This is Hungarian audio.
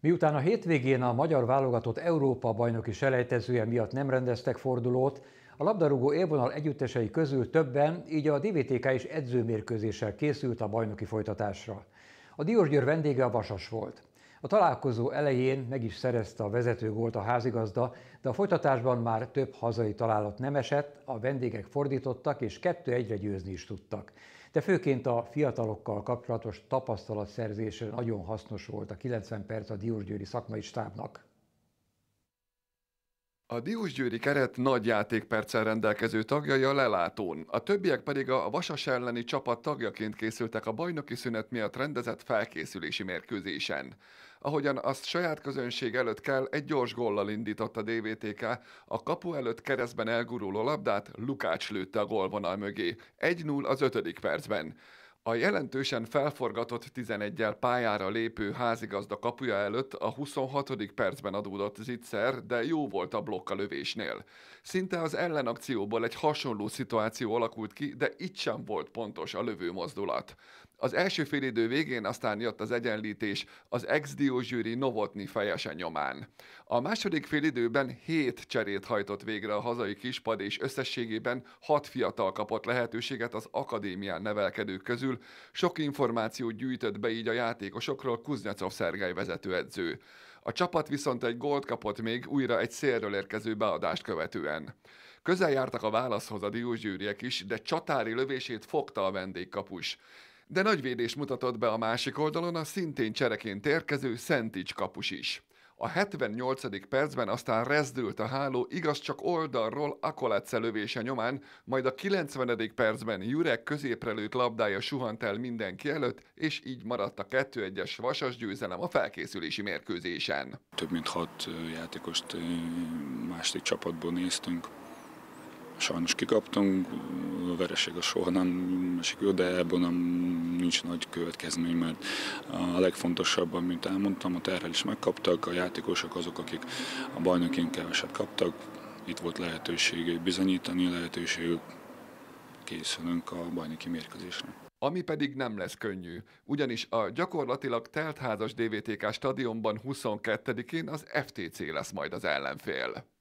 Miután a hétvégén a magyar válogatott Európa bajnoki selejtezője miatt nem rendeztek fordulót, a labdarúgó élvonal együttesei közül többen, így a DVTK is edzőmérkőzéssel készült a bajnoki folytatásra. A Diósgyőr vendége a Vasas volt. A találkozó elején meg is szerezte a vezető gólt a házigazda, de a folytatásban már több hazai találat nem esett, a vendégek fordítottak és kettő egyre győzni is tudtak. De főként a fiatalokkal kapcsolatos tapasztalatszerzésre nagyon hasznos volt a 90 perc a Diósgyőri szakmai stábnak. A győri keret nagy játékperccel rendelkező tagjai a lelátón, a többiek pedig a Vasas elleni csapat tagjaként készültek a bajnoki szünet miatt rendezett felkészülési mérkőzésen. Ahogyan azt saját közönség előtt kell, egy gyors gollal indított a DVTK, a kapu előtt keresztben elguruló labdát Lukács lőtte a gólvonal mögé, 1-0 az ötödik percben. A jelentősen felforgatott 11-el pályára lépő házigazda kapuja előtt a 26. percben adódott zicser, de jó volt a blokka lövésnél. Szinte az ellenakcióból egy hasonló szituáció alakult ki, de itt sem volt pontos a lövő mozdulat. Az első idő végén aztán jött az egyenlítés az ex-dió zsűri Novotni fejese nyomán. A második időben hét cserét hajtott végre a hazai kispad, és összességében hat fiatal kapott lehetőséget az akadémián nevelkedők közül. Sok információt gyűjtött be így a játékosokról Kuznyacov Szergely vezetőedző. A csapat viszont egy gólt kapott még újra egy szélről érkező beadást követően. Közel jártak a válaszhoz a diózsűriek is, de csatári lövését fogta a vendégkapus de nagy védés mutatott be a másik oldalon a szintén csereként érkező Szentics kapus is. A 78. percben aztán rezdült a háló, igaz csak oldalról Akoletsze lövése nyomán, majd a 90. percben Jurek középre lőtt labdája suhant el mindenki előtt, és így maradt a 2-1-es vasas győzelem a felkészülési mérkőzésen. Több mint hat játékost másik csapatból néztünk. Sajnos kikaptunk, a vereség a soha nem esik de ebben nem nincs nagy következmény, mert a legfontosabb, amit elmondtam, a terhelés megkaptak, a játékosok azok, akik a bajnokin keveset kaptak, itt volt lehetőség bizonyítani, lehetőség készülünk a bajnoki mérkőzésre. Ami pedig nem lesz könnyű, ugyanis a gyakorlatilag teltházas DVTK stadionban 22-én az FTC lesz majd az ellenfél.